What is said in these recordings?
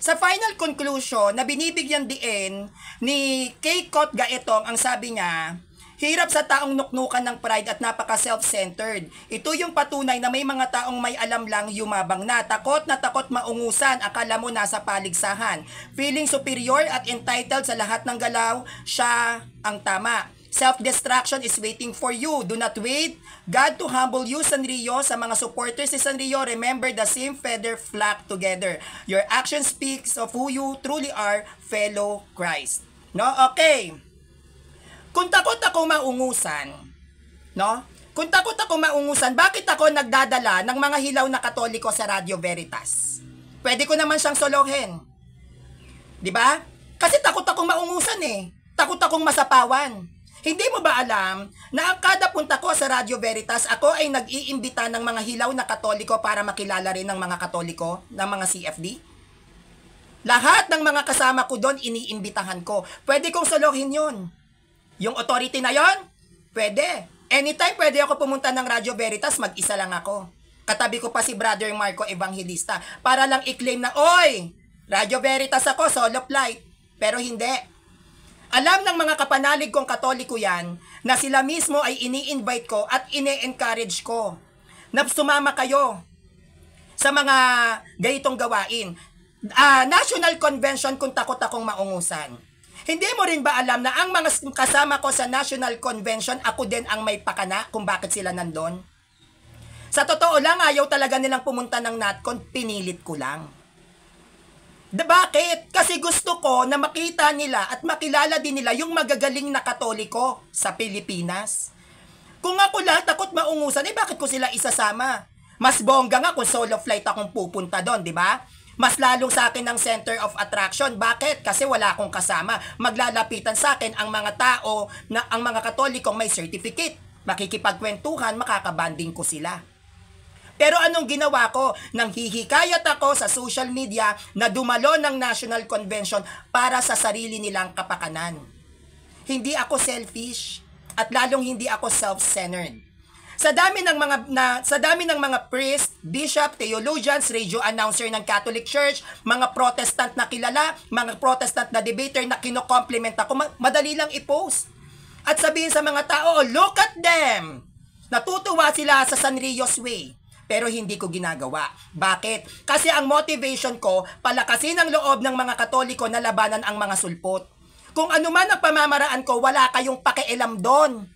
Sa final conclusion na binibigyan din ni Kay Kot Gaetong, ang sabi niya, Hirap sa taong nuknukan ng pride at napaka self-centered. Ito yung patunay na may mga taong may alam lang yumabang na. Takot na takot maungusan, akala mo nasa paligsahan. Feeling superior at entitled sa lahat ng galaw, siya ang tama. Self-destruction is waiting for you. Do not wait. God to humble you, Sanrio, sa mga supporters ni Sanrio. Remember the same feather flock together. Your action speaks of who you truly are, fellow Christ. No? Okay. Kung takot ako maungusan, no? Kung takot ako maungusan, bakit ako nagdadala ng mga hilaw na katoliko sa Radio Veritas? Pwede ko naman siyang solohin. 'Di ba? Kasi takot akong maungusan eh. Takot akong masapawan. Hindi mo ba alam na ang kada punta ko sa Radio Veritas, ako ay nag-iimbita ng mga hilaw na katoliko para makilala rin ng mga katoliko, ng mga CFD? Lahat ng mga kasama ko doon, iniimbitahan ko. Pwede kong salohin yon. Yung authority na yon? Pwede. Anytime pwede ako pumunta ng Radio Veritas, mag-isa lang ako. Katabi ko pa si Brother Marco Evangelista para lang i-claim na, Oy! Radio Veritas ako, solo flight. Pero hindi. Alam ng mga kapanalig kong katoliko yan na sila mismo ay ini-invite ko at ini-encourage ko na sumama kayo sa mga gayitong gawain. Uh, National Convention kung takot akong maungusan. Hindi mo rin ba alam na ang mga kasama ko sa National Convention, ako din ang may pakana kung bakit sila nandun? Sa totoo lang, ayaw talaga nilang pumunta ng NatCon, pinilit ko lang. Da bakit? Kasi gusto ko na makita nila at makilala din nila yung magagaling na katoliko sa Pilipinas. Kung ako lang takot maungusan, eh bakit ko sila isasama? Mas bongga nga kung solo flight akong pupunta doon, di ba? Mas lalong sa akin ang center of attraction. Bakit? Kasi wala akong kasama. Maglalapitan sa akin ang mga tao na ang mga katolikong may certificate. Makikipagkwentuhan, makakabanding ko sila. Pero anong ginawa ko? Nang hihikayat ako sa social media na dumalo ng National Convention para sa sarili nilang kapakanan. Hindi ako selfish at lalong hindi ako self-centered. Sa dami ng mga na, sa dami ng mga priest, bishop, theologians, radio announcer ng Catholic Church, mga Protestant na kilala, mga Protestant na debater na kino-compliment ako, madali lang i-post. At sabihin sa mga tao, oh, look at them! Natutuwa sila sa Sanrio's way pero hindi ko ginagawa. Bakit? Kasi ang motivation ko, palakasin ang loob ng mga katoliko na labanan ang mga sulpot. Kung ano man ang pamamaraan ko, wala kayong pakialam doon.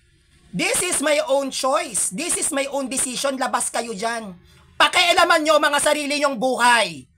This is my own choice. This is my own decision. Labas kayo dyan. Pakialaman nyo mga sarili nyong buhay.